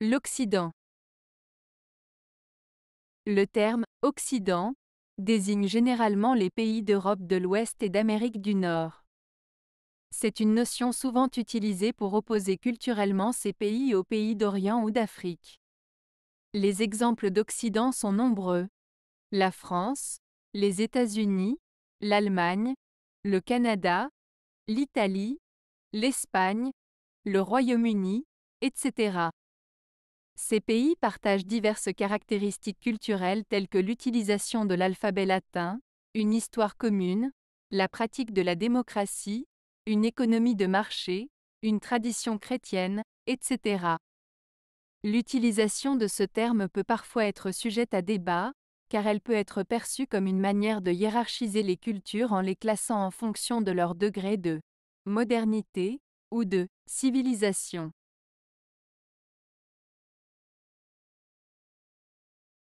L'Occident. Le terme Occident désigne généralement les pays d'Europe de l'Ouest et d'Amérique du Nord. C'est une notion souvent utilisée pour opposer culturellement ces pays aux pays d'Orient ou d'Afrique. Les exemples d'Occident sont nombreux. La France, les États-Unis, l'Allemagne, le Canada, l'Italie, l'Espagne, le Royaume-Uni, etc. Ces pays partagent diverses caractéristiques culturelles telles que l'utilisation de l'alphabet latin, une histoire commune, la pratique de la démocratie, une économie de marché, une tradition chrétienne, etc. L'utilisation de ce terme peut parfois être sujette à débat, car elle peut être perçue comme une manière de hiérarchiser les cultures en les classant en fonction de leur degré de modernité ou de civilisation.